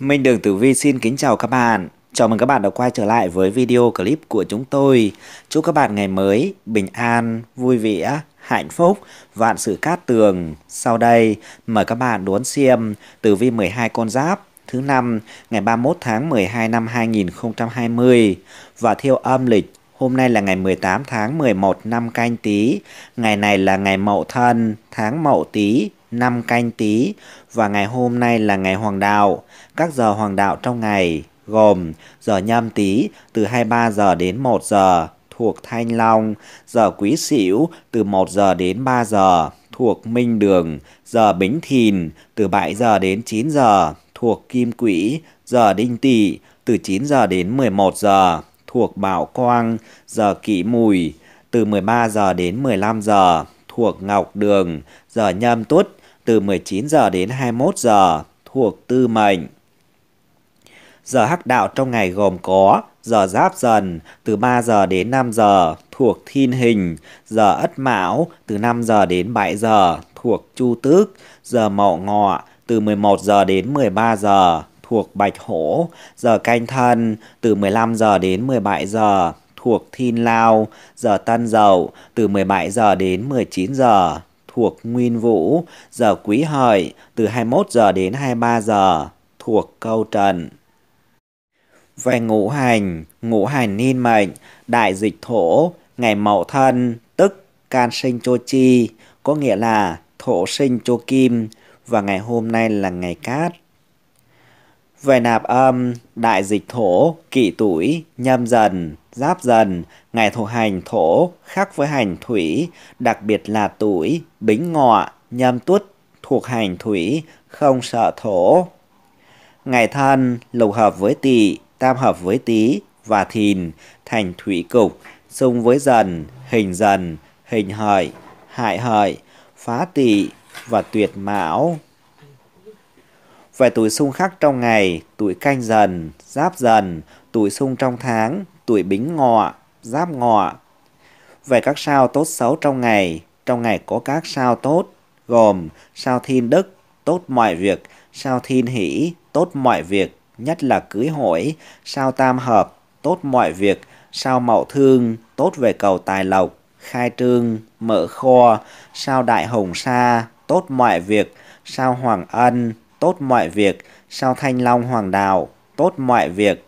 Minh Đường Tử Vi xin kính chào các bạn. Chào mừng các bạn đã quay trở lại với video clip của chúng tôi. Chúc các bạn ngày mới bình an, vui vẻ, hạnh phúc, vạn sự cát tường. Sau đây, mời các bạn đón xem Tử Vi 12 con giáp thứ năm ngày 31 tháng 12 năm 2020 và theo âm lịch Hôm nay là ngày 18 tháng 11 năm canh tí, ngày này là ngày mậu thân, tháng mậu tí, năm canh tý và ngày hôm nay là ngày hoàng đạo. Các giờ hoàng đạo trong ngày gồm giờ nhâm tý từ 23 giờ đến 1 giờ thuộc Thanh Long, giờ Quý Sửu từ 1 giờ đến 3 giờ thuộc Minh Đường, giờ Bính Thìn từ 7 giờ đến 9 giờ thuộc Kim Quỹ, giờ Đinh Tỵ từ 9 giờ đến 11 giờ thuộc Bảo Quang, giờ Kỷ Mùi từ 13 giờ đến 15 giờ thuộc Ngọc Đường, giờ Nhâm Tuất từ 19 giờ đến 21 giờ thuộc tư mệnh. Giờ hắc đạo trong ngày gồm có giờ giáp dần từ 3 giờ đến 5 giờ thuộc thiên hình, giờ ất mão từ 5 giờ đến 7 giờ thuộc chu tước, giờ mậu ngọ từ 11 giờ đến 13 giờ thuộc bạch hổ, giờ canh thân từ 15 giờ đến 17 giờ thuộc thiên lao, giờ tân dậu từ 17 giờ đến 19 giờ thuộc Nguyên Vũ, giờ Quý Hợi từ 21 giờ đến 23 giờ thuộc câu trần. Về ngũ hành, ngũ hành niên mệnh, đại dịch thổ, ngày mậu thân, tức can sinh cho chi, có nghĩa là thổ sinh cho kim, và ngày hôm nay là ngày cát. Về nạp âm, đại dịch thổ, kỷ tuổi, nhâm dần, giáp dần, ngày thuộc hành thổ khác với hành thủy, đặc biệt là tuổi, bính ngọ, nhâm tuất thuộc hành thủy, không sợ thổ. Ngày thân lục hợp với tỵ, tam hợp với tý và thìn, thành thủy cục, xung với dần, hình dần, hình hợi, hại hợi, phá tỵ và tuyệt mão. Về tuổi xung khắc trong ngày, tuổi canh dần, giáp dần, tuổi xung trong tháng, tuổi bính ngọ, giáp ngọ. Về các sao tốt xấu trong ngày, trong ngày có các sao tốt, gồm sao thiên đức, tốt mọi việc, sao thiên hỷ, tốt mọi việc, nhất là cưới hỏi, sao tam hợp, tốt mọi việc, sao mậu thương, tốt về cầu tài lộc, khai trương, mở kho, sao đại hồng sa, tốt mọi việc, sao hoàng ân, tốt mọi việc, sao thanh long hoàng đào tốt mọi việc,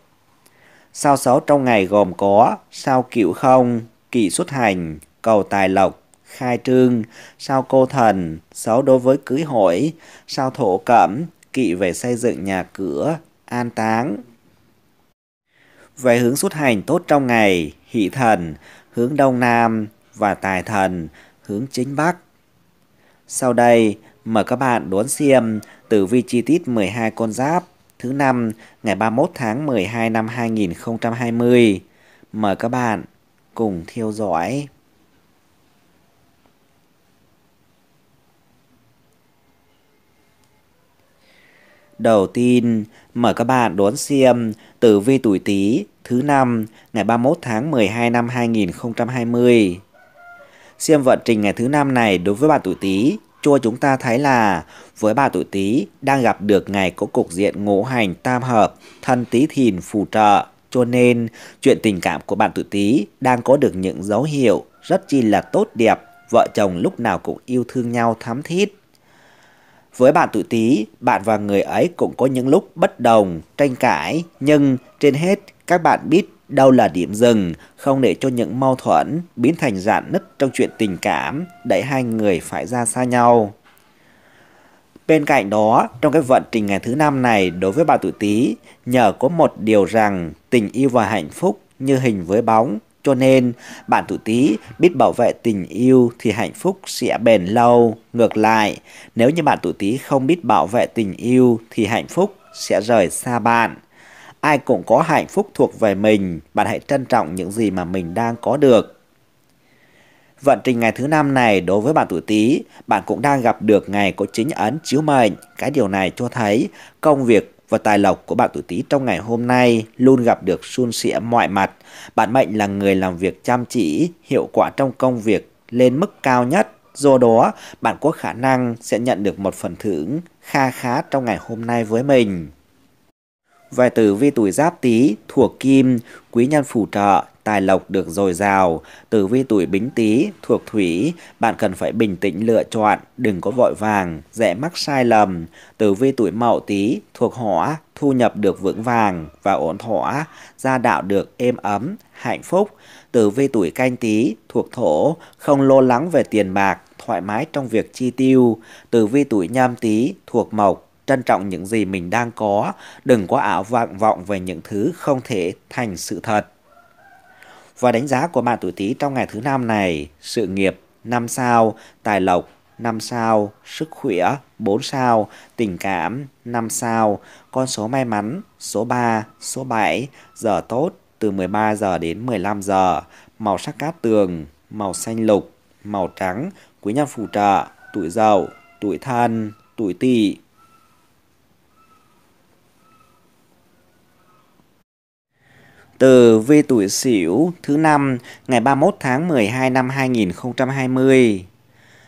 Sao xấu trong ngày gồm có sao cựu không, kỵ xuất hành, cầu tài lộc, khai trương, sao cô thần, xấu đối với cưới hỏi, sao thổ cẩm, kỵ về xây dựng nhà cửa, an táng. Về hướng xuất hành tốt trong ngày, hỷ thần, hướng đông nam và tài thần, hướng chính bắc. Sau đây, mời các bạn đón xem tử vi chi tiết 12 con giáp thứ năm ngày 31 tháng 12 năm 2020. Mời các bạn cùng theo dõi. Đầu tiên, mời các bạn đón xem tử vi tuổi Tý thứ năm ngày 31 tháng 12 năm 2020. Xem vận trình ngày thứ năm này đối với bạn tuổi Tý cho chúng ta thấy là với bà tuổi Tý đang gặp được ngày có cục diện ngũ hành tam hợp, thân Tý Thìn phù trợ, cho nên chuyện tình cảm của bạn tuổi Tý đang có được những dấu hiệu rất chi là tốt đẹp, vợ chồng lúc nào cũng yêu thương nhau thắm thiết. Với bạn tuổi Tý, bạn và người ấy cũng có những lúc bất đồng, tranh cãi, nhưng trên hết các bạn biết Đâu là điểm dừng, không để cho những mâu thuẫn biến thành rạn nứt trong chuyện tình cảm, đẩy hai người phải ra xa nhau. Bên cạnh đó, trong cái vận trình ngày thứ năm này đối với bà tuổi Tý, nhờ có một điều rằng tình yêu và hạnh phúc như hình với bóng, cho nên bạn tuổi Tý biết bảo vệ tình yêu thì hạnh phúc sẽ bền lâu. Ngược lại, nếu như bạn tuổi Tý không biết bảo vệ tình yêu thì hạnh phúc sẽ rời xa bạn ai cũng có hạnh phúc thuộc về mình, bạn hãy trân trọng những gì mà mình đang có được. Vận trình ngày thứ năm này đối với bạn tuổi Tý, bạn cũng đang gặp được ngày có chính ấn chiếu mệnh. Cái điều này cho thấy công việc và tài lộc của bạn tuổi Tý trong ngày hôm nay luôn gặp được suôn sẻ mọi mặt. Bạn mệnh là người làm việc chăm chỉ, hiệu quả trong công việc lên mức cao nhất. Do đó, bạn có khả năng sẽ nhận được một phần thưởng kha khá trong ngày hôm nay với mình. Vài tử vi tuổi giáp tý thuộc kim, quý nhân phù trợ, tài lộc được dồi dào. Tử vi tuổi bính tý thuộc thủy, bạn cần phải bình tĩnh lựa chọn, đừng có vội vàng, dễ mắc sai lầm. Tử vi tuổi mậu tý thuộc hỏa, thu nhập được vững vàng và ổn thỏa, gia đạo được êm ấm, hạnh phúc. Tử vi tuổi canh tý thuộc thổ, không lo lắng về tiền bạc, thoải mái trong việc chi tiêu. Tử vi tuổi nhâm tý thuộc mộc, trân trọng những gì mình đang có, đừng quá ảo vọng vọng về những thứ không thể thành sự thật. Và đánh giá của bạn tuổi Tý trong ngày thứ năm này, sự nghiệp 5 sao, tài lộc 5 sao, sức khỏe 4 sao, tình cảm 5 sao, con số may mắn số 3, số 7, giờ tốt từ 13 giờ đến 15 giờ, màu sắc cát tường, màu xanh lục, màu trắng, quý nhân phù trợ, tuổi dậu, tuổi thân, tuổi tỵ. từ vi tuổi Sửu thứ năm ngày 31 tháng 12 năm 2020.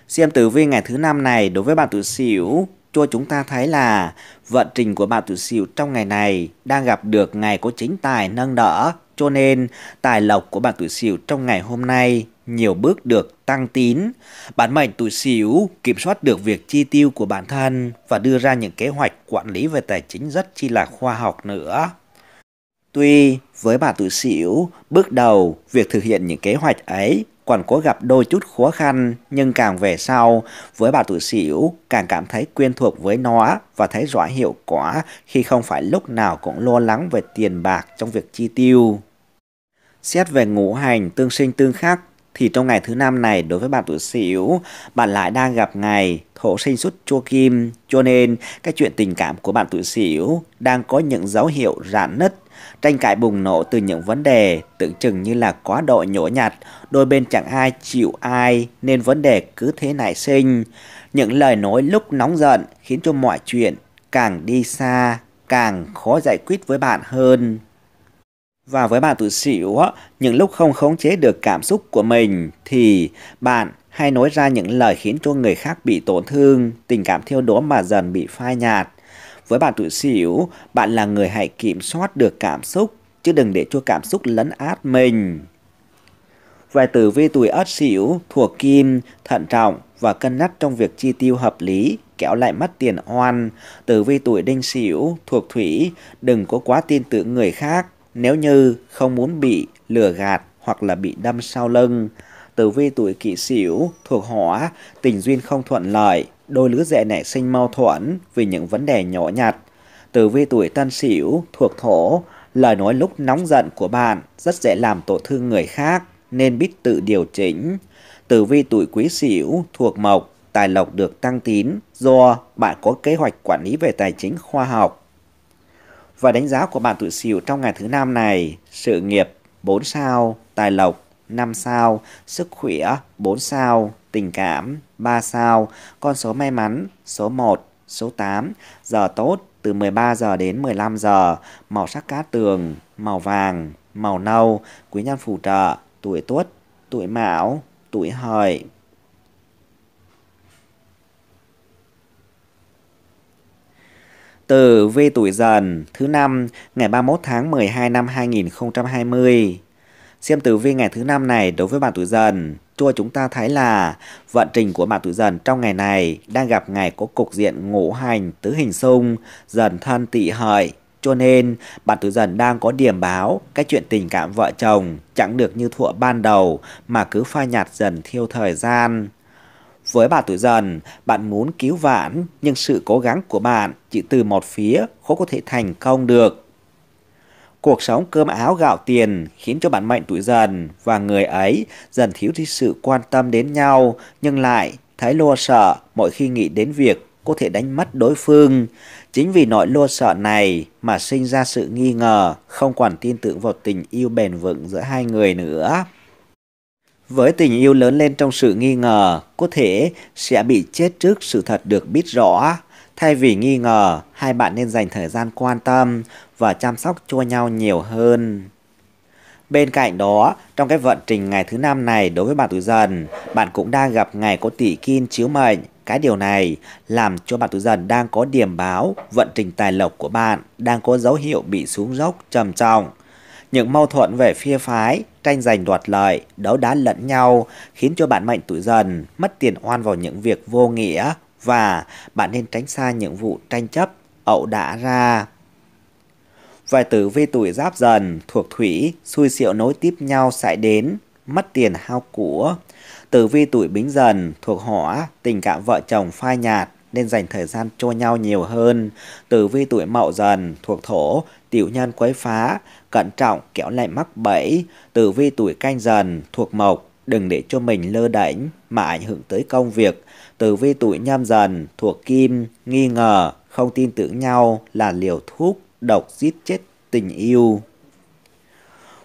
Xem tử vi ngày thứ năm này đối với bạn tuổi Sửu cho chúng ta thấy là vận trình của bạn tuổi Sửu trong ngày này đang gặp được ngày có chính tài nâng đỡ, cho nên tài lộc của bạn tuổi Sửu trong ngày hôm nay nhiều bước được tăng tín. Bản mệnh tuổi Sửu kiểm soát được việc chi tiêu của bản thân và đưa ra những kế hoạch quản lý về tài chính rất chi là khoa học nữa. Tuy với bà tuổi sửu bước đầu việc thực hiện những kế hoạch ấy còn có gặp đôi chút khó khăn nhưng càng về sau với bà tuổi sửu càng cảm thấy quen thuộc với nó và thấy rõ hiệu quả khi không phải lúc nào cũng lo lắng về tiền bạc trong việc chi tiêu. Xét về ngũ hành tương sinh tương khắc thì trong ngày thứ năm này đối với bạn tuổi Sửu, bạn lại đang gặp ngày thổ sinh xuất chua kim, cho nên cái chuyện tình cảm của bạn tuổi Sửu đang có những dấu hiệu rạn nứt Tranh cãi bùng nổ từ những vấn đề tưởng chừng như là quá độ nhổ nhặt, đôi bên chẳng ai chịu ai nên vấn đề cứ thế nảy sinh. Những lời nói lúc nóng giận khiến cho mọi chuyện càng đi xa, càng khó giải quyết với bạn hơn. Và với bạn tụi xỉu, những lúc không khống chế được cảm xúc của mình thì bạn hay nói ra những lời khiến cho người khác bị tổn thương, tình cảm thiêu đố mà dần bị phai nhạt. Với bạn tuổi Sửu, bạn là người hãy kiểm soát được cảm xúc chứ đừng để cho cảm xúc lấn át mình. Về tử vi tuổi Ất Sửu thuộc Kim, thận trọng và cân nhắc trong việc chi tiêu hợp lý, kéo lại mất tiền oan. Tử vi tuổi Đinh Sửu thuộc Thủy, đừng có quá tin tưởng người khác nếu như không muốn bị lừa gạt hoặc là bị đâm sau lưng. Tử vi tuổi Kỷ Sửu thuộc Hỏa, tình duyên không thuận lợi, đôi lứa rẻ nảy sinh mâu thuẫn vì những vấn đề nhỏ nhặt. Từ vi tuổi tân sửu, thuộc thổ, lời nói lúc nóng giận của bạn rất dễ làm tổn thương người khác nên biết tự điều chỉnh. Tử vi tuổi quý sửu thuộc mộc, tài lộc được tăng tín do bạn có kế hoạch quản lý về tài chính khoa học. Và đánh giá của bạn tuổi sửu trong ngày thứ năm này, sự nghiệp 4 sao, tài lộc 5 sao, sức khỏe 4 sao, tình cảm 3 sao, con số may mắn số 1, số 8, giờ tốt từ 13 giờ đến 15 giờ, màu sắc cát tường, màu vàng, màu nâu, quý nhân phù trợ, tuổi tuất, tuổi mão, tuổi hợi. từ vi tuổi dần thứ năm ngày 31 tháng 12 năm 2020. Xem tử vi ngày thứ năm này đối với bạn tuổi dần cho chúng ta thấy là vận trình của bạn tuổi dần trong ngày này đang gặp ngày có cục diện ngũ hành tứ hình xung dần thân tỵ hợi cho nên bạn tuổi dần đang có điểm báo cái chuyện tình cảm vợ chồng chẳng được như thuở ban đầu mà cứ phai nhạt dần theo thời gian với bà tuổi dần, bạn muốn cứu vãn nhưng sự cố gắng của bạn chỉ từ một phía khó có thể thành công được. Cuộc sống cơm áo gạo tiền khiến cho bạn mệnh tuổi dần và người ấy dần thiếu đi sự quan tâm đến nhau nhưng lại thấy lo sợ mỗi khi nghĩ đến việc có thể đánh mất đối phương. Chính vì nỗi lo sợ này mà sinh ra sự nghi ngờ, không còn tin tưởng vào tình yêu bền vững giữa hai người nữa. Với tình yêu lớn lên trong sự nghi ngờ, có thể sẽ bị chết trước sự thật được biết rõ. Thay vì nghi ngờ, hai bạn nên dành thời gian quan tâm và chăm sóc cho nhau nhiều hơn. Bên cạnh đó, trong cái vận trình ngày thứ năm này đối với bạn tuổi dần, bạn cũng đang gặp ngày có tỷ kim chiếu mệnh. Cái điều này làm cho bạn tuổi dần đang có điểm báo vận trình tài lộc của bạn đang có dấu hiệu bị xuống dốc trầm trọng. Những mâu thuẫn về phía phái, tranh giành đoạt lợi, đấu đá lẫn nhau khiến cho bạn mệnh tuổi dần mất tiền oan vào những việc vô nghĩa và bạn nên tránh xa những vụ tranh chấp, ẩu đả ra. Vài tử vi tuổi giáp dần, thuộc thủy, xui xịu nối tiếp nhau sẽ đến, mất tiền hao của. Tử vi tuổi bính dần, thuộc hỏa, tình cảm vợ chồng phai nhạt, nên dành thời gian cho nhau nhiều hơn. Tử vi tuổi mậu dần, thuộc thổ, tiểu nhân quấy phá, cẩn trọng kéo lại mắc bẫy. Tử vi tuổi canh dần, thuộc mộc, đừng để cho mình lơ đễnh mà ảnh hưởng tới công việc, Tử vi tuổi nhâm dần thuộc kim, nghi ngờ, không tin tưởng nhau là liều thuốc, độc giết chết tình yêu.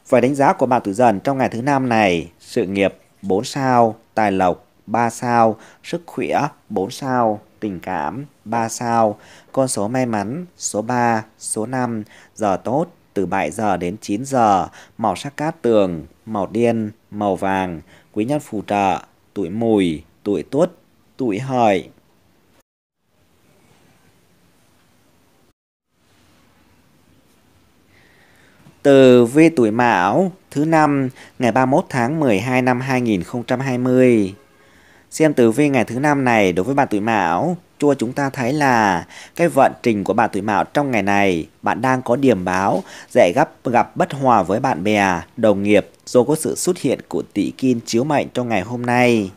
Phải đánh giá của bạn tuổi dần trong ngày thứ năm này, sự nghiệp 4 sao, tài lộc 3 sao, sức khỏe 4 sao, tình cảm 3 sao, con số may mắn số 3, số 5, giờ tốt từ 7 giờ đến 9 giờ, màu sắc cát tường, màu đen, màu vàng, quý nhân phù trợ, tuổi mùi, tuổi tuất, tuổi hợi. Từ vi tuổi Mão, thứ năm, ngày 31 tháng 12 năm 2020. Xem tử vi ngày thứ năm này đối với bạn tuổi Mão, cho chúng ta thấy là cái vận trình của bạn tuổi Mão trong ngày này, bạn đang có điểm báo dễ gặp gặp bất hòa với bạn bè, đồng nghiệp do có sự xuất hiện của tỷ kim chiếu mệnh trong ngày hôm nay.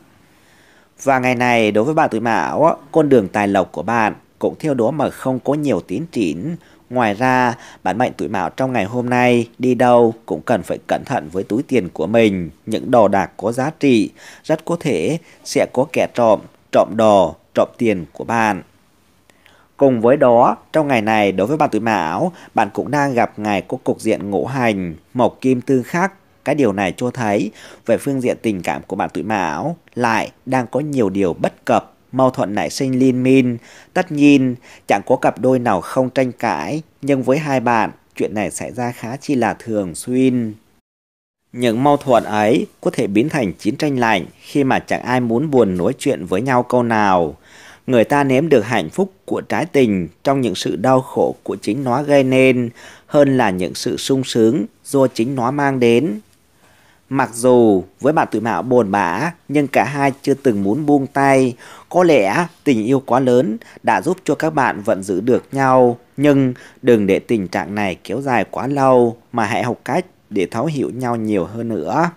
Và ngày này đối với bạn tuổi mão, con đường tài lộc của bạn cũng theo đó mà không có nhiều tiến triển. Ngoài ra, bạn mệnh tuổi mão trong ngày hôm nay đi đâu cũng cần phải cẩn thận với túi tiền của mình. Những đồ đạc có giá trị rất có thể sẽ có kẻ trộm, trộm đồ, trộm tiền của bạn. Cùng với đó, trong ngày này đối với bạn tuổi mão, bạn cũng đang gặp ngày có cục diện ngũ hành, mộc kim tương khắc cái điều này cho thấy về phương diện tình cảm của bạn tuổi Mão lại đang có nhiều điều bất cập, mâu thuẫn nảy sinh liên minh. Tất nhiên, chẳng có cặp đôi nào không tranh cãi, nhưng với hai bạn, chuyện này xảy ra khá chi là thường xuyên. Những mâu thuẫn ấy có thể biến thành chiến tranh lạnh khi mà chẳng ai muốn buồn nói chuyện với nhau câu nào. Người ta nếm được hạnh phúc của trái tình trong những sự đau khổ của chính nó gây nên hơn là những sự sung sướng do chính nó mang đến. Mặc dù với bạn tự mạo bồn bã, nhưng cả hai chưa từng muốn buông tay. Có lẽ tình yêu quá lớn đã giúp cho các bạn vẫn giữ được nhau. Nhưng đừng để tình trạng này kéo dài quá lâu, mà hãy học cách để thấu hiểu nhau nhiều hơn nữa.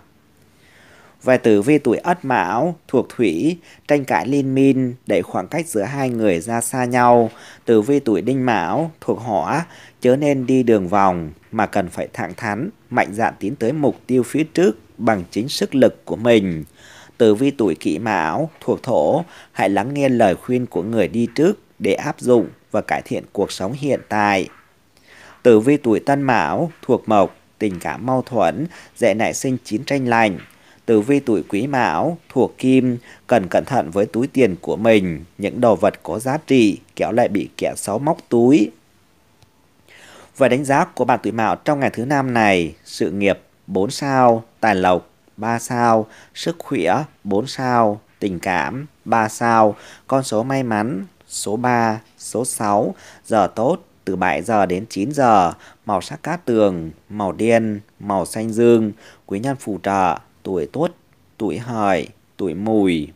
Về tử vi tuổi Ất Mão, thuộc Thủy, tranh cãi liên minh đẩy khoảng cách giữa hai người ra xa nhau. Tử vi tuổi Đinh Mão, thuộc Hỏa, chớ nên đi đường vòng mà cần phải thẳng thắn, mạnh dạn tiến tới mục tiêu phía trước bằng chính sức lực của mình. Từ vi tuổi kỷ mão, thuộc thổ, hãy lắng nghe lời khuyên của người đi trước để áp dụng và cải thiện cuộc sống hiện tại. Tử vi tuổi tân mão, thuộc mộc, tình cảm mâu thuẫn, dễ nảy sinh chiến tranh lành. Tử vi tuổi quý mão, thuộc kim, cần cẩn thận với túi tiền của mình, những đồ vật có giá trị, kéo lại bị kẻ xấu móc túi, và đánh giá của bạn tuổi mạo trong ngày thứ năm này, sự nghiệp 4 sao, tài lộc 3 sao, sức khỏe 4 sao, tình cảm 3 sao, con số may mắn số 3, số 6, giờ tốt từ 7 giờ đến 9 giờ, màu sắc cát tường, màu đen, màu xanh dương, quý nhân phù trợ, tuổi tuất, tuổi hợi, tuổi mùi.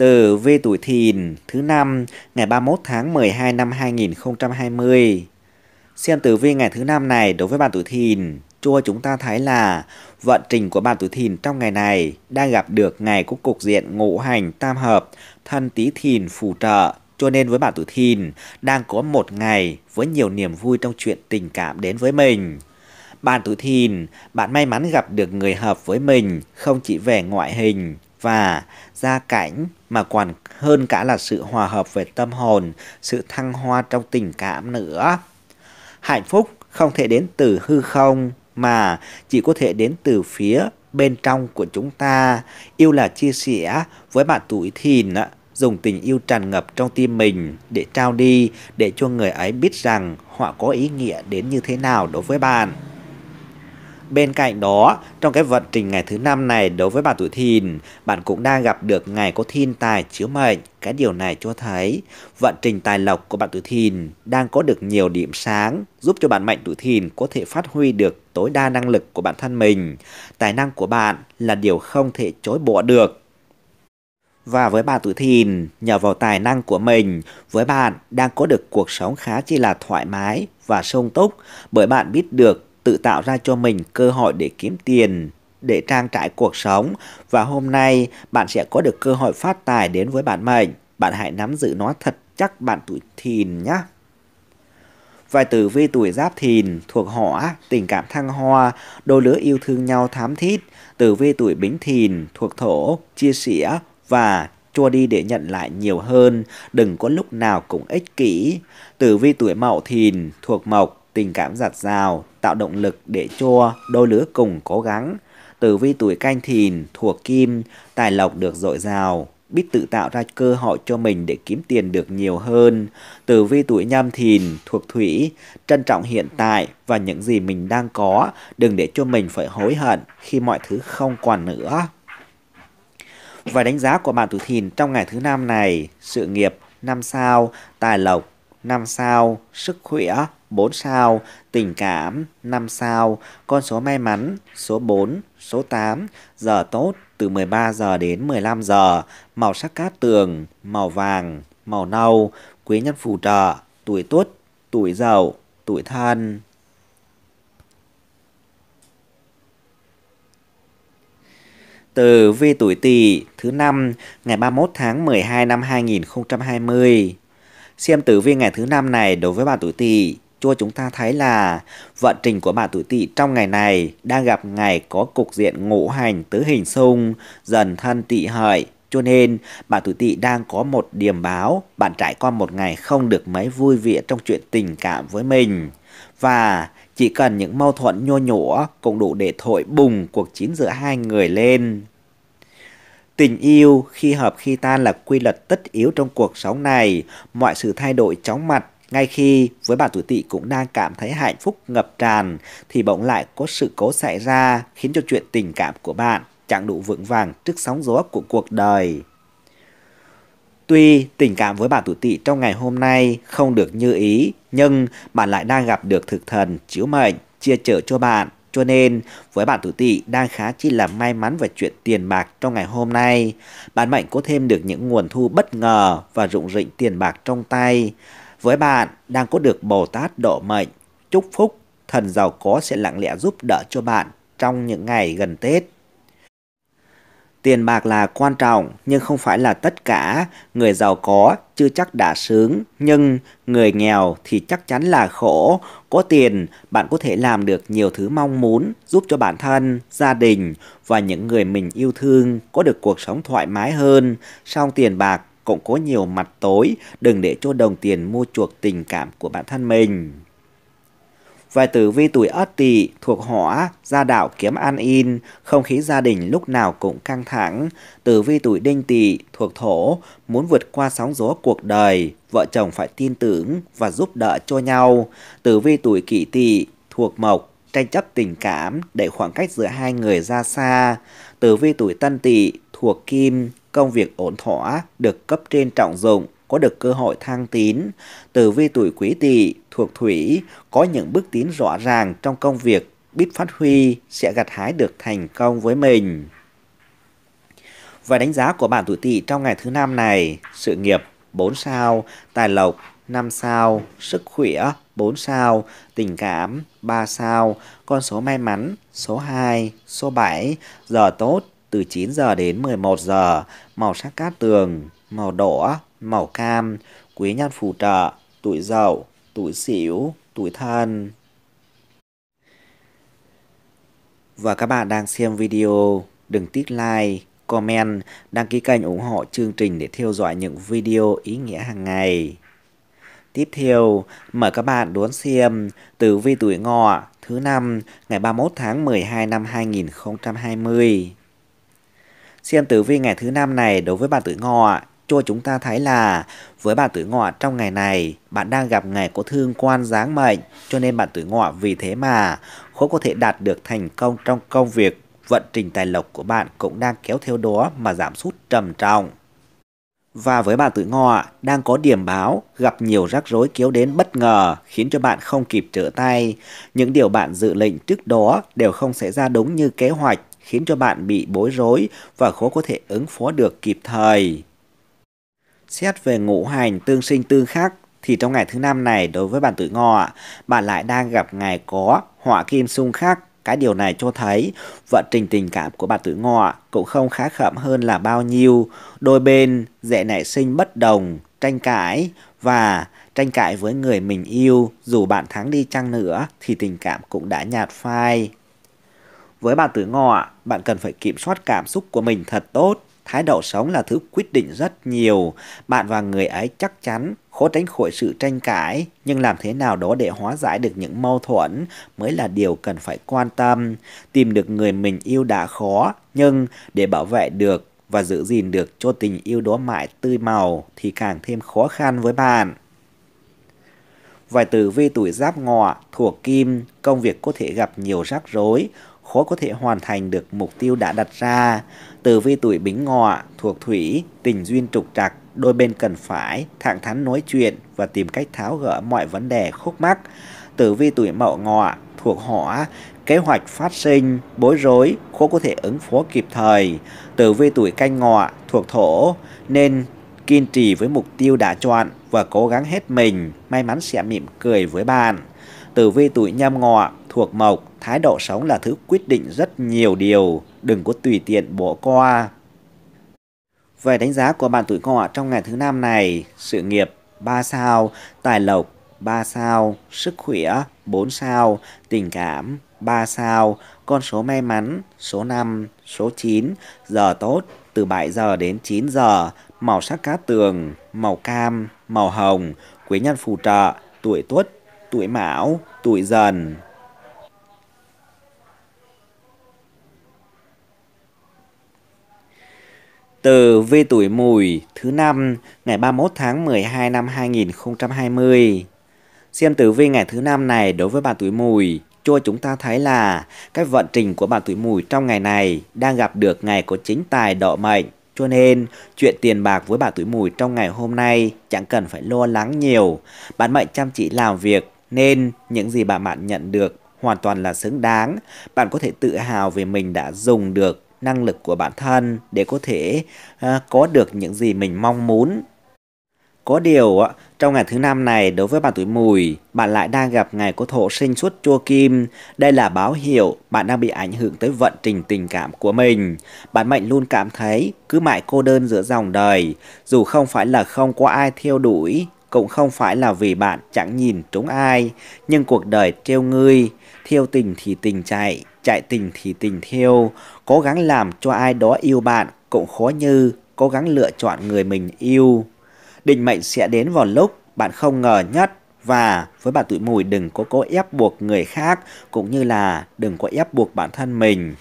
tử v tuổi thìn thứ năm ngày 31 tháng 12 năm 2020. Xem tử vi ngày thứ năm này đối với bạn tuổi thìn, chua chúng ta thấy là vận trình của bạn tuổi thìn trong ngày này đang gặp được ngày của cục diện ngũ hành tam hợp, thân tý thìn phù trợ. Cho nên với bạn tuổi thìn đang có một ngày với nhiều niềm vui trong chuyện tình cảm đến với mình. Bạn tuổi thìn, bạn may mắn gặp được người hợp với mình không chỉ về ngoại hình và gia cảnh mà còn hơn cả là sự hòa hợp về tâm hồn, sự thăng hoa trong tình cảm nữa. Hạnh phúc không thể đến từ hư không mà chỉ có thể đến từ phía bên trong của chúng ta. Yêu là chia sẻ với bạn tuổi thìn dùng tình yêu tràn ngập trong tim mình để trao đi để cho người ấy biết rằng họ có ý nghĩa đến như thế nào đối với bạn Bên cạnh đó, trong cái vận trình ngày thứ năm này đối với bạn tuổi thìn, bạn cũng đang gặp được ngày có thiên tài chiếu mệnh. Cái điều này cho thấy vận trình tài lộc của bạn tuổi thìn đang có được nhiều điểm sáng, giúp cho bạn mệnh tuổi thìn có thể phát huy được tối đa năng lực của bản thân mình. Tài năng của bạn là điều không thể chối bỏ được. Và với bạn tuổi thìn, nhờ vào tài năng của mình, với bạn đang có được cuộc sống khá chi là thoải mái và sung túc bởi bạn biết được tự tạo ra cho mình cơ hội để kiếm tiền, để trang trải cuộc sống và hôm nay bạn sẽ có được cơ hội phát tài đến với bạn mình. Bạn hãy nắm giữ nó thật chắc bạn tuổi thìn nhé. Vài tử vi tuổi giáp thìn thuộc hỏa, tình cảm thăng hoa, đôi lứa yêu thương nhau thám thiết. Tử vi tuổi bính thìn thuộc thổ, chia sẻ và cho đi để nhận lại nhiều hơn, đừng có lúc nào cũng ích kỷ. Tử vi tuổi mậu thìn thuộc mộc, tình cảm giặt rào, tạo động lực để cho đôi lứa cùng cố gắng. Tử vi tuổi canh thìn, thuộc kim, tài lộc được dội dào, biết tự tạo ra cơ hội cho mình để kiếm tiền được nhiều hơn. Tử vi tuổi nhâm thìn, thuộc thủy, trân trọng hiện tại và những gì mình đang có, đừng để cho mình phải hối hận khi mọi thứ không còn nữa. Và đánh giá của bạn tuổi thìn trong ngày thứ năm này, sự nghiệp năm sao, tài lộc 5 sao, sức khỏe 4 sao, tình cảm 5 sao, con số may mắn số 4, số 8, giờ tốt từ 13 giờ đến 15 giờ, màu sắc cát tường, màu vàng, màu nâu, quý nhân phù trợ, tuổi tuất, tuổi giàu, tuổi thân. Từ vi tuổi Tỵ thứ năm ngày 31 tháng 12 năm 2020. Xem tử vi ngày thứ năm này đối với bạn tuổi Tỵ, cho chúng ta thấy là vận trình của bạn tuổi Tỵ trong ngày này đang gặp ngày có cục diện ngũ hành tứ hình xung, dần thân Tỵ hợi. Cho nên, bạn tuổi Tỵ đang có một điểm báo, bạn trải qua một ngày không được mấy vui vẻ trong chuyện tình cảm với mình. Và chỉ cần những mâu thuẫn nhô nhũa cũng đủ để thổi bùng cuộc chiến giữa hai người lên. Tình yêu khi hợp khi tan là quy luật tất yếu trong cuộc sống này, mọi sự thay đổi chóng mặt ngay khi với bạn tuổi tỵ cũng đang cảm thấy hạnh phúc ngập tràn thì bỗng lại có sự cố xảy ra khiến cho chuyện tình cảm của bạn chẳng đủ vững vàng trước sóng gió của cuộc đời. Tuy tình cảm với bạn tuổi tỵ trong ngày hôm nay không được như ý, nhưng bạn lại đang gặp được thực thần chiếu mệnh chia chở cho bạn cho nên, với bạn tuổi tỵ đang khá chi là may mắn về chuyện tiền bạc trong ngày hôm nay. Bạn mệnh có thêm được những nguồn thu bất ngờ và rụng rịnh tiền bạc trong tay. Với bạn đang có được Bồ Tát độ mệnh, chúc phúc, thần giàu có sẽ lặng lẽ giúp đỡ cho bạn trong những ngày gần Tết. Tiền bạc là quan trọng nhưng không phải là tất cả, người giàu có chưa chắc đã sướng, nhưng người nghèo thì chắc chắn là khổ. Có tiền, bạn có thể làm được nhiều thứ mong muốn, giúp cho bản thân, gia đình và những người mình yêu thương có được cuộc sống thoải mái hơn. Song tiền bạc cũng có nhiều mặt tối, đừng để cho đồng tiền mua chuộc tình cảm của bản thân mình. Vài tử vi tuổi ất tỵ thuộc hỏa, gia đạo kiếm an yên không khí gia đình lúc nào cũng căng thẳng. Tử vi tuổi đinh tỵ thuộc thổ, muốn vượt qua sóng gió cuộc đời, vợ chồng phải tin tưởng và giúp đỡ cho nhau. Tử vi tuổi kỷ tỵ thuộc mộc, tranh chấp tình cảm để khoảng cách giữa hai người ra xa. Tử vi tuổi tân tỵ thuộc kim, công việc ổn thỏa, được cấp trên trọng dụng có được cơ hội thăng tín. Tử vi tuổi quý tỵ thuộc thủy có những bước tiến rõ ràng trong công việc biết phát huy sẽ gặt hái được thành công với mình. Và đánh giá của bạn tuổi tỵ trong ngày thứ năm này, sự nghiệp 4 sao, tài lộc 5 sao, sức khỏe 4 sao, tình cảm 3 sao, con số may mắn số 2, số 7, giờ tốt từ 9 giờ đến 11 giờ, màu sắc cát tường, màu đỏ, màu cam, quý nhân phù trợ, tuổi dậu, tuổi sửu, tuổi thân. Và các bạn đang xem video, đừng tích like, comment, đăng ký kênh ủng hộ chương trình để theo dõi những video ý nghĩa hàng ngày. Tiếp theo, mời các bạn đón xem tử vi tuổi ngọ thứ năm ngày 31 tháng 12 năm 2020. Xem tử vi ngày thứ năm này đối với bạn tuổi ngọ cho chúng ta thấy là với bạn tuổi ngọ trong ngày này, bạn đang gặp ngày có thương quan giáng mệnh, cho nên bạn tuổi ngọ vì thế mà khó có thể đạt được thành công trong công việc, vận trình tài lộc của bạn cũng đang kéo theo đó mà giảm sút trầm trọng. Và với bạn tuổi ngọ, đang có điểm báo, gặp nhiều rắc rối kéo đến bất ngờ, khiến cho bạn không kịp trở tay. Những điều bạn dự lệnh trước đó đều không xảy ra đúng như kế hoạch, khiến cho bạn bị bối rối và khó có thể ứng phó được kịp thời. Xét về ngũ hành tương sinh tương khắc thì trong ngày thứ năm này đối với bạn tuổi ngọ, bạn lại đang gặp ngày có họa kim xung khắc. Cái điều này cho thấy vận trình tình cảm của bạn tuổi ngọ cũng không khá khẩm hơn là bao nhiêu. Đôi bên dễ nảy sinh bất đồng, tranh cãi và tranh cãi với người mình yêu dù bạn thắng đi chăng nữa thì tình cảm cũng đã nhạt phai. Với bạn tuổi ngọ, bạn cần phải kiểm soát cảm xúc của mình thật tốt thái độ sống là thứ quyết định rất nhiều. Bạn và người ấy chắc chắn khó tránh khỏi sự tranh cãi, nhưng làm thế nào đó để hóa giải được những mâu thuẫn mới là điều cần phải quan tâm. Tìm được người mình yêu đã khó, nhưng để bảo vệ được và giữ gìn được cho tình yêu đó mãi tươi màu thì càng thêm khó khăn với bạn. Vài tử vi tuổi giáp ngọ, thuộc kim, công việc có thể gặp nhiều rắc rối, khó có thể hoàn thành được mục tiêu đã đặt ra. Từ vi tuổi bính ngọ, thuộc thủy, tình duyên trục trặc, đôi bên cần phải thẳng thắn nói chuyện và tìm cách tháo gỡ mọi vấn đề khúc mắc. Tử vi tuổi mậu ngọ, thuộc hỏa, kế hoạch phát sinh, bối rối, khó có thể ứng phó kịp thời. Tử vi tuổi canh ngọ, thuộc thổ, nên kiên trì với mục tiêu đã chọn và cố gắng hết mình, may mắn sẽ mỉm cười với bạn. Tử vi tuổi nhâm ngọ thuộc mộc, thái độ sống là thứ quyết định rất nhiều điều, đừng có tùy tiện bỏ qua. Về đánh giá của bạn tuổi ngọ trong ngày thứ năm này, sự nghiệp 3 sao, tài lộc 3 sao, sức khỏe 4 sao, tình cảm 3 sao, con số may mắn số 5, số 9, giờ tốt từ 7 giờ đến 9 giờ, màu sắc cá tường, màu cam, màu hồng, quý nhân phù trợ, tuổi tuất, tuổi mão, tuổi dần. Từ vi tuổi mùi thứ năm ngày 31 tháng 12 năm 2020. Xem tử vi ngày thứ năm này đối với bạn tuổi mùi cho chúng ta thấy là cái vận trình của bạn tuổi mùi trong ngày này đang gặp được ngày có chính tài độ mệnh. Cho nên, chuyện tiền bạc với bạn tuổi mùi trong ngày hôm nay chẳng cần phải lo lắng nhiều. Bạn mệnh chăm chỉ làm việc nên những gì bạn bạn nhận được hoàn toàn là xứng đáng. Bạn có thể tự hào về mình đã dùng được năng lực của bản thân để có thể à, có được những gì mình mong muốn. Có điều, trong ngày thứ năm này đối với bạn tuổi mùi, bạn lại đang gặp ngày của thổ sinh xuất chua kim. Đây là báo hiệu bạn đang bị ảnh hưởng tới vận trình tình cảm của mình. Bạn mệnh luôn cảm thấy cứ mãi cô đơn giữa dòng đời, dù không phải là không có ai theo đuổi, cũng không phải là vì bạn chẳng nhìn trúng ai, nhưng cuộc đời treo ngươi, theo tình thì tình chạy chạy tình thì tình theo, cố gắng làm cho ai đó yêu bạn cũng khó như cố gắng lựa chọn người mình yêu. Định mệnh sẽ đến vào lúc bạn không ngờ nhất và với bạn tuổi mùi đừng có cố ép buộc người khác cũng như là đừng có ép buộc bản thân mình.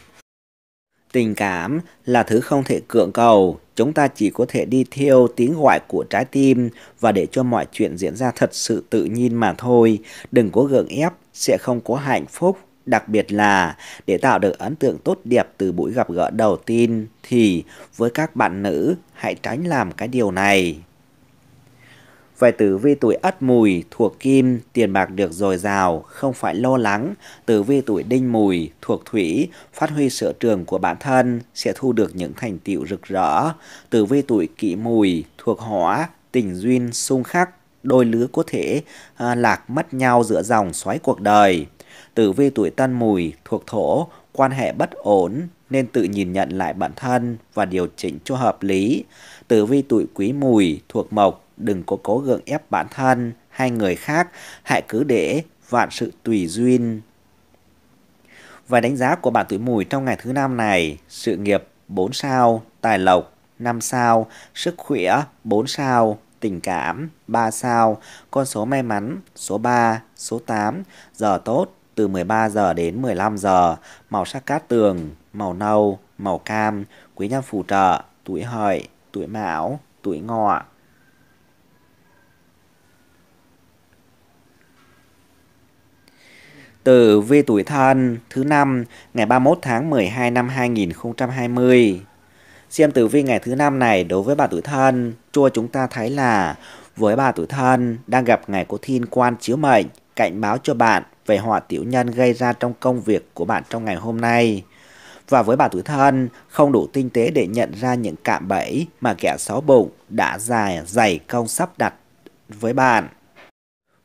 Tình cảm là thứ không thể cưỡng cầu, chúng ta chỉ có thể đi theo tiếng gọi của trái tim và để cho mọi chuyện diễn ra thật sự tự nhiên mà thôi. Đừng có gượng ép, sẽ không có hạnh phúc Đặc biệt là để tạo được ấn tượng tốt đẹp từ buổi gặp gỡ đầu tiên thì với các bạn nữ hãy tránh làm cái điều này. Về tử vi tuổi ất mùi thuộc kim, tiền bạc được dồi dào, không phải lo lắng. Tử vi tuổi đinh mùi thuộc thủy, phát huy sở trường của bản thân, sẽ thu được những thành tựu rực rỡ. Tử vi tuổi kỷ mùi thuộc hỏa, tình duyên sung khắc, đôi lứa có thể à, lạc mất nhau giữa dòng xoáy cuộc đời tử vi tuổi tân mùi thuộc thổ, quan hệ bất ổn nên tự nhìn nhận lại bản thân và điều chỉnh cho hợp lý. Tử vi tuổi quý mùi thuộc mộc, đừng có cố gượng ép bản thân hay người khác, hãy cứ để vạn sự tùy duyên. Và đánh giá của bạn tuổi mùi trong ngày thứ năm này, sự nghiệp 4 sao, tài lộc 5 sao, sức khỏe 4 sao, tình cảm 3 sao, con số may mắn số 3, số 8, giờ tốt từ 13 giờ đến 15 giờ, màu sắc cát tường, màu nâu, màu cam, quý nhân phù trợ, tuổi hợi, tuổi mão, tuổi ngọ. Tử vi tuổi thân thứ năm ngày 31 tháng 12 năm 2020. Xem tử vi ngày thứ năm này đối với bà tuổi thân, chua chúng ta thấy là với bà tuổi thân đang gặp ngày có thiên quan chiếu mệnh, cảnh báo cho bạn về họa tiểu nhân gây ra trong công việc của bạn trong ngày hôm nay. Và với bà tuổi thân, không đủ tinh tế để nhận ra những cạm bẫy mà kẻ xấu bụng đã dài dày công sắp đặt với bạn.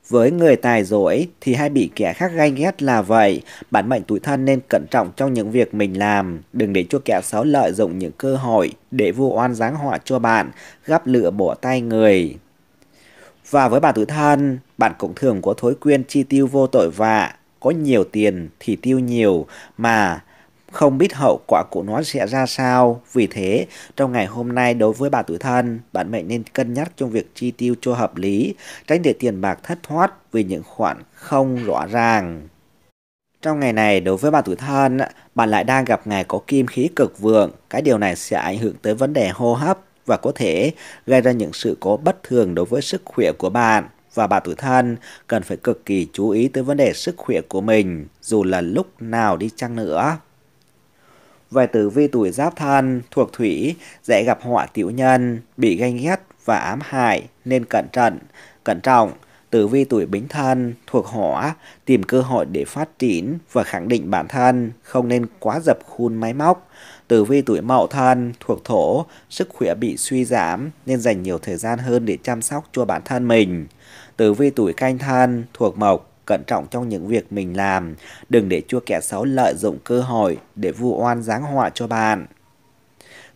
Với người tài giỏi thì hay bị kẻ khác ganh ghét là vậy, bản mệnh tuổi thân nên cẩn trọng trong những việc mình làm, đừng để cho kẻ xấu lợi dụng những cơ hội để vu oan giáng họa cho bạn, gắp lửa bỏ tay người. Và với bà tuổi thân, bạn cũng thường có thói quen chi tiêu vô tội vạ, có nhiều tiền thì tiêu nhiều mà không biết hậu quả của nó sẽ ra sao. Vì thế, trong ngày hôm nay đối với bạn tuổi thân, bạn mệnh nên cân nhắc trong việc chi tiêu cho hợp lý, tránh để tiền bạc thất thoát vì những khoản không rõ ràng. Trong ngày này, đối với bà tuổi thân, bạn lại đang gặp ngày có kim khí cực vượng. Cái điều này sẽ ảnh hưởng tới vấn đề hô hấp và có thể gây ra những sự cố bất thường đối với sức khỏe của bạn và bà tuổi thân cần phải cực kỳ chú ý tới vấn đề sức khỏe của mình dù là lúc nào đi chăng nữa. Về tử vi tuổi giáp thân thuộc thủy dễ gặp họa tiểu nhân, bị ganh ghét và ám hại nên cẩn thận, cẩn trọng. Tử vi tuổi bính thân thuộc hỏa tìm cơ hội để phát triển và khẳng định bản thân, không nên quá dập khuôn máy móc. Tử vi tuổi mậu thân thuộc thổ, sức khỏe bị suy giảm nên dành nhiều thời gian hơn để chăm sóc cho bản thân mình. Tử vi tuổi canh thân thuộc mộc cẩn trọng trong những việc mình làm, đừng để chua kẻ xấu lợi dụng cơ hội để vu oan giáng họa cho bạn.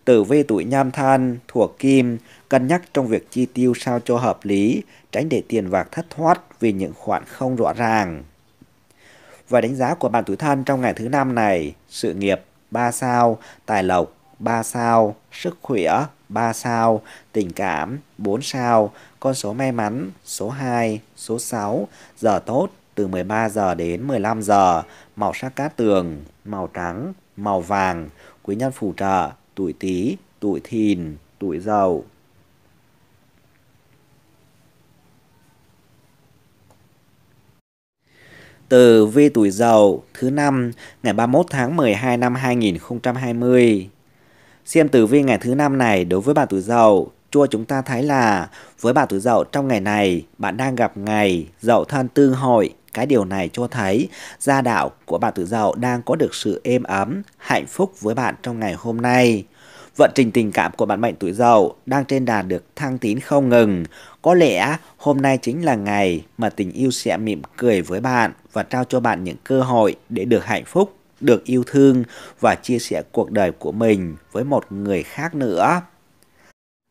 Tử vi tuổi nhâm thân thuộc kim, cân nhắc trong việc chi tiêu sao cho hợp lý, tránh để tiền bạc thất thoát vì những khoản không rõ ràng. Và đánh giá của bạn tuổi thân trong ngày thứ năm này, sự nghiệp 3 sao, tài lộc 3 sao, sức khỏe 3 sao, tình cảm 4 sao, con số may mắn số 2, số 6, giờ tốt từ 13 giờ đến 15 giờ, màu sắc cát tường, màu trắng, màu vàng, quý nhân phù trợ, tuổi Tý, tuổi Thìn, tuổi Dậu. Từ vi tuổi Dậu thứ năm ngày 31 tháng 12 năm 2020 Xem tử vi ngày thứ năm này đối với bà tuổi Dậu, chua chúng ta thấy là với bà tuổi Dậu trong ngày này, bạn đang gặp ngày Dậu thân tương hội. Cái điều này cho thấy gia đạo của bà tuổi Dậu đang có được sự êm ấm, hạnh phúc với bạn trong ngày hôm nay. Vận trình tình cảm của bạn mệnh tuổi Dậu đang trên đà được thăng tín không ngừng. Có lẽ hôm nay chính là ngày mà tình yêu sẽ mỉm cười với bạn và trao cho bạn những cơ hội để được hạnh phúc được yêu thương và chia sẻ cuộc đời của mình với một người khác nữa.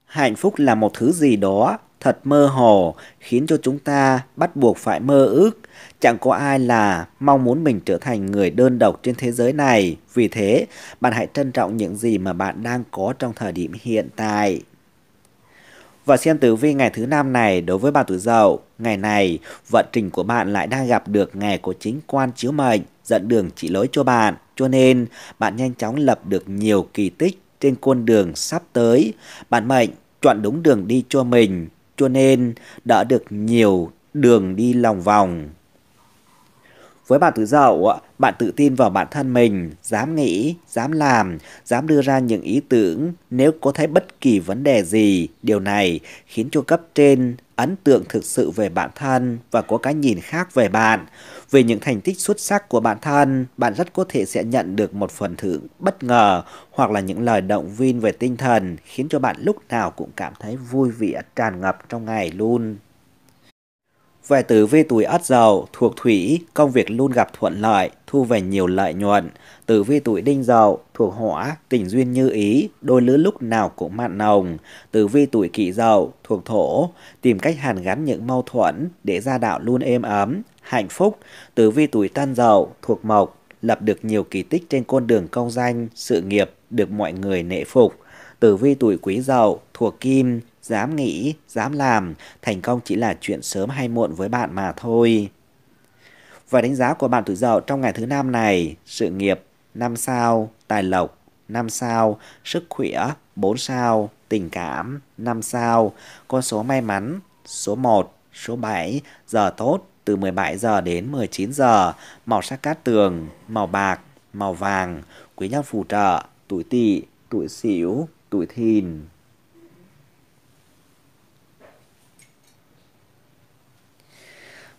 Hạnh phúc là một thứ gì đó thật mơ hồ khiến cho chúng ta bắt buộc phải mơ ước. Chẳng có ai là mong muốn mình trở thành người đơn độc trên thế giới này. Vì thế, bạn hãy trân trọng những gì mà bạn đang có trong thời điểm hiện tại. Và xem tử vi ngày thứ năm này đối với bà tuổi dậu, ngày này vận trình của bạn lại đang gặp được ngày của chính quan chiếu mệnh dẫn đường chỉ lối cho bạn, cho nên bạn nhanh chóng lập được nhiều kỳ tích trên con đường sắp tới. Bạn mệnh chọn đúng đường đi cho mình, cho nên đỡ được nhiều đường đi lòng vòng. Với bạn tự dậu, bạn tự tin vào bản thân mình, dám nghĩ, dám làm, dám đưa ra những ý tưởng nếu có thấy bất kỳ vấn đề gì. Điều này khiến cho cấp trên ấn tượng thực sự về bản thân và có cái nhìn khác về bạn. Về những thành tích xuất sắc của bản thân, bạn rất có thể sẽ nhận được một phần thưởng bất ngờ hoặc là những lời động viên về tinh thần khiến cho bạn lúc nào cũng cảm thấy vui vẻ tràn ngập trong ngày luôn. Về tử vi tuổi ất dậu thuộc thủy, công việc luôn gặp thuận lợi, thu về nhiều lợi nhuận. Tử vi tuổi đinh dậu thuộc hỏa, tình duyên như ý, đôi lứa lúc nào cũng mặn nồng. Tử vi tuổi kỷ dậu thuộc thổ, tìm cách hàn gắn những mâu thuẫn để gia đạo luôn êm ấm, hạnh phúc, tử vi tuổi tan dậu, thuộc mộc, lập được nhiều kỳ tích trên con đường công danh, sự nghiệp, được mọi người nể phục. Tử vi tuổi quý dậu, thuộc kim, dám nghĩ, dám làm, thành công chỉ là chuyện sớm hay muộn với bạn mà thôi. Và đánh giá của bạn tuổi dậu trong ngày thứ năm này, sự nghiệp 5 sao, tài lộc 5 sao, sức khỏe 4 sao, tình cảm 5 sao, con số may mắn số 1, số 7, giờ tốt từ 17 giờ đến 19 giờ, màu sắc cát tường, màu bạc, màu vàng, quý nhân phù trợ, tuổi tỵ, tuổi sửu, tuổi thìn.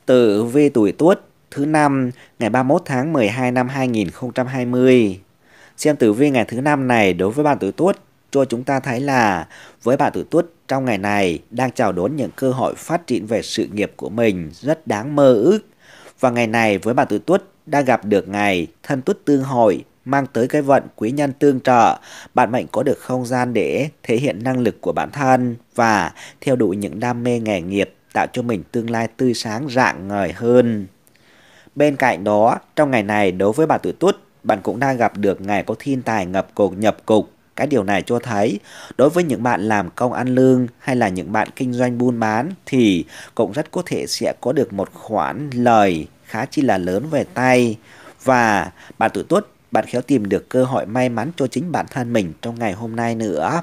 Tử vi tuổi Tuất thứ năm ngày 31 tháng 12 năm 2020. Xem tử vi ngày thứ năm này đối với bạn tuổi Tuất cho chúng ta thấy là với bạn tuổi Tuất trong ngày này đang chào đón những cơ hội phát triển về sự nghiệp của mình rất đáng mơ ước. Và ngày này với bà tuổi tuất đang gặp được ngày thân tuất tương hội mang tới cái vận quý nhân tương trợ, bạn mệnh có được không gian để thể hiện năng lực của bản thân và theo đuổi những đam mê nghề nghiệp tạo cho mình tương lai tươi sáng rạng ngời hơn. Bên cạnh đó, trong ngày này đối với bà tuổi tuất, bạn cũng đang gặp được ngày có thiên tài ngập cục nhập cục cái điều này cho thấy đối với những bạn làm công ăn lương hay là những bạn kinh doanh buôn bán thì cũng rất có thể sẽ có được một khoản lời khá chi là lớn về tay và bạn tự tốt bạn khéo tìm được cơ hội may mắn cho chính bản thân mình trong ngày hôm nay nữa.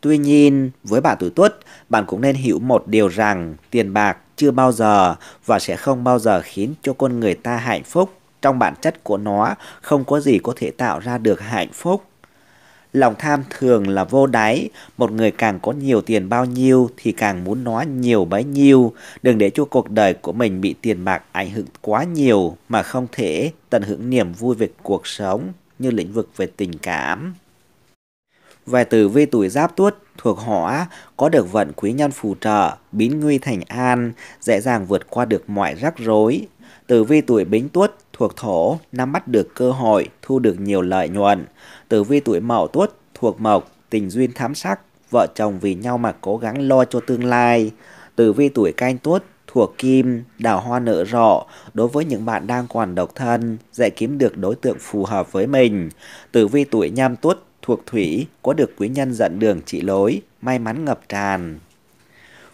Tuy nhiên, với bạn tuổi tuất, bạn cũng nên hiểu một điều rằng tiền bạc chưa bao giờ và sẽ không bao giờ khiến cho con người ta hạnh phúc. Trong bản chất của nó, không có gì có thể tạo ra được hạnh phúc. Lòng tham thường là vô đáy, một người càng có nhiều tiền bao nhiêu thì càng muốn nó nhiều bấy nhiêu, đừng để cho cuộc đời của mình bị tiền bạc ảnh hưởng quá nhiều mà không thể tận hưởng niềm vui về cuộc sống như lĩnh vực về tình cảm. Về tử vi tuổi giáp tuất thuộc hỏa có được vận quý nhân phù trợ, biến nguy thành an, dễ dàng vượt qua được mọi rắc rối. Tử vi tuổi bính tuất thuộc thổ nắm bắt được cơ hội, thu được nhiều lợi nhuận. Tử vi tuổi mậu tuất thuộc mộc, tình duyên thám sắc, vợ chồng vì nhau mà cố gắng lo cho tương lai. Tử vi tuổi canh tuất thuộc kim, đào hoa nở rộ, đối với những bạn đang còn độc thân, dễ kiếm được đối tượng phù hợp với mình. Tử vi tuổi nhâm tuất thuộc thủy, có được quý nhân dẫn đường chỉ lối, may mắn ngập tràn.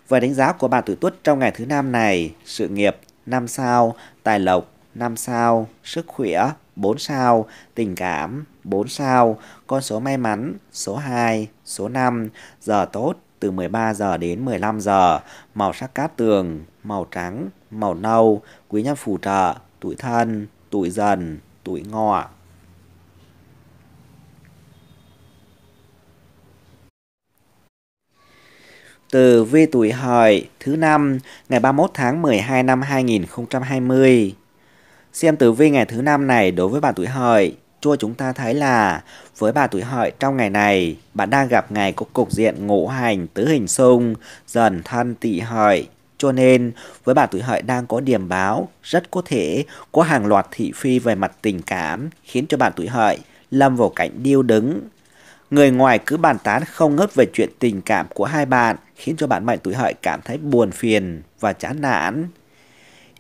Và đánh giá của bạn tuổi tuất trong ngày thứ năm này, sự nghiệp năm sao, tài lộc năm sao, sức khỏe 4 sao, tình cảm 4 sao, con số may mắn số 2, số 5, giờ tốt từ 13 giờ đến 15 giờ, màu sắc cát tường, màu trắng, màu nâu, quý nhân phù trợ, tuổi thân, tuổi dần, tuổi ngọ. Từ vi tuổi hợi thứ năm ngày 31 tháng 12 năm 2020 Xem tử vi ngày thứ năm này đối với bạn tuổi hợi, cho chúng ta thấy là với bà tuổi hợi trong ngày này, bạn đang gặp ngày có cục diện ngũ hành tứ hình xung, dần thân tỵ hợi. Cho nên, với bà tuổi hợi đang có điểm báo, rất có thể có hàng loạt thị phi về mặt tình cảm, khiến cho bạn tuổi hợi lâm vào cảnh điêu đứng. Người ngoài cứ bàn tán không ngớt về chuyện tình cảm của hai bạn, khiến cho bạn mệnh tuổi hợi cảm thấy buồn phiền và chán nản.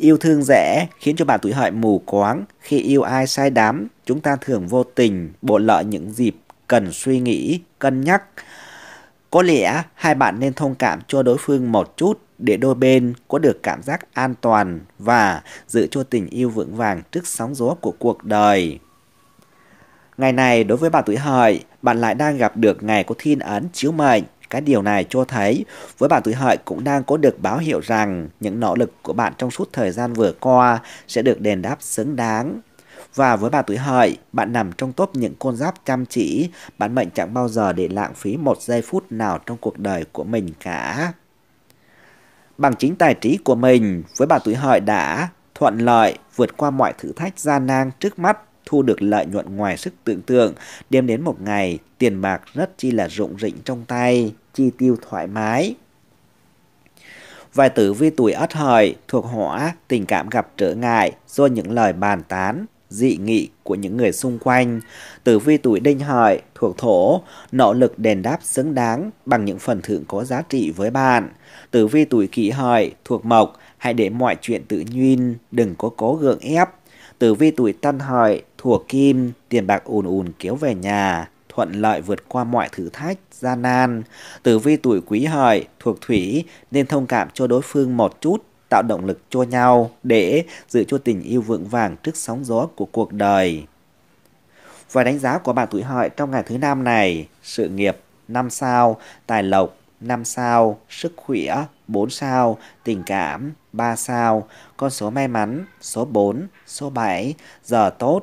Yêu thương dễ khiến cho bạn tuổi hợi mù quáng. Khi yêu ai sai đám, chúng ta thường vô tình bộ lợi những dịp cần suy nghĩ, cân nhắc. Có lẽ hai bạn nên thông cảm cho đối phương một chút để đôi bên có được cảm giác an toàn và giữ cho tình yêu vững vàng trước sóng gió của cuộc đời. Ngày này đối với bạn tuổi hợi, bạn lại đang gặp được ngày có thiên ấn chiếu mệnh cái điều này cho thấy với bạn tuổi hợi cũng đang có được báo hiệu rằng những nỗ lực của bạn trong suốt thời gian vừa qua sẽ được đền đáp xứng đáng. Và với bạn tuổi hợi, bạn nằm trong top những con giáp chăm chỉ, bạn mệnh chẳng bao giờ để lãng phí một giây phút nào trong cuộc đời của mình cả. Bằng chính tài trí của mình, với bạn tuổi hợi đã thuận lợi vượt qua mọi thử thách gian nan trước mắt thu được lợi nhuận ngoài sức tưởng tượng, đem đến một ngày tiền bạc rất chi là rụng rịnh trong tay, chi tiêu thoải mái. Vài tử vi tuổi ất hợi thuộc hỏa tình cảm gặp trở ngại do những lời bàn tán, dị nghị của những người xung quanh. Tử vi tuổi đinh hợi thuộc thổ, nỗ lực đền đáp xứng đáng bằng những phần thưởng có giá trị với bạn. Tử vi tuổi kỷ hợi thuộc mộc, hãy để mọi chuyện tự nhiên, đừng có cố gượng ép. Tử vi tuổi tân hợi thuộc Kim, tiền bạc ùn ùn kéo về nhà, thuận lợi vượt qua mọi thử thách, gian nan. Tử vi tuổi quý hợi, thuộc thủy nên thông cảm cho đối phương một chút, tạo động lực cho nhau để giữ cho tình yêu vững vàng trước sóng gió của cuộc đời. Và đánh giá của bạn tuổi hợi trong ngày thứ năm này, sự nghiệp 5 sao, tài lộc 5 sao, sức khỏe 4 sao, tình cảm 3 sao, con số may mắn số 4, số 7, giờ tốt